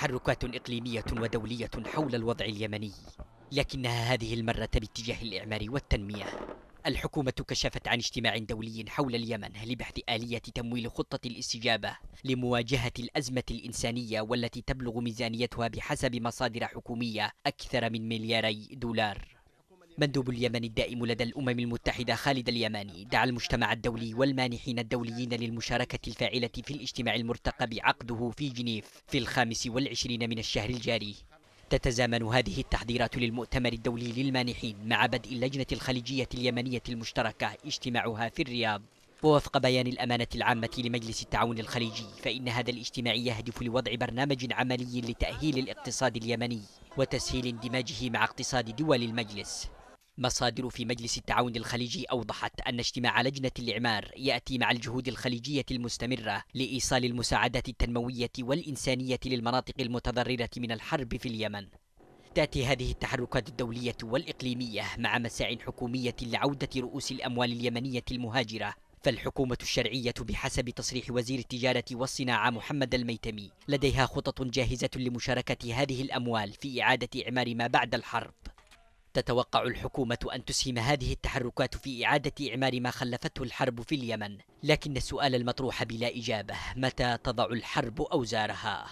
تحركات إقليمية ودولية حول الوضع اليمني لكنها هذه المرة باتجاه الإعمار والتنمية الحكومة كشفت عن اجتماع دولي حول اليمن لبحث آلية تمويل خطة الاستجابة لمواجهة الأزمة الإنسانية والتي تبلغ ميزانيتها بحسب مصادر حكومية أكثر من ملياري دولار مندوب اليمن الدائم لدى الأمم المتحدة خالد اليماني دعا المجتمع الدولي والمانحين الدوليين للمشاركة الفاعلة في الاجتماع المرتقب عقده في جنيف في الخامس والعشرين من الشهر الجاري تتزامن هذه التحضيرات للمؤتمر الدولي للمانحين مع بدء اللجنة الخليجية اليمنية المشتركة اجتماعها في الرياض ووفق بيان الأمانة العامة لمجلس التعاون الخليجي فإن هذا الاجتماع يهدف لوضع برنامج عملي لتأهيل الاقتصاد اليمني وتسهيل اندماجه مع اقتصاد دول المجلس مصادر في مجلس التعاون الخليجي أوضحت أن اجتماع لجنة الإعمار يأتي مع الجهود الخليجية المستمرة لإيصال المساعدات التنموية والإنسانية للمناطق المتضررة من الحرب في اليمن تأتي هذه التحركات الدولية والإقليمية مع مساع حكومية لعودة رؤوس الأموال اليمنية المهاجرة فالحكومة الشرعية بحسب تصريح وزير التجارة والصناعة محمد الميتمي لديها خطط جاهزة لمشاركة هذه الأموال في إعادة إعمار ما بعد الحرب تتوقع الحكومة أن تسهم هذه التحركات في إعادة إعمار ما خلفته الحرب في اليمن لكن السؤال المطروح بلا إجابة متى تضع الحرب أوزارها؟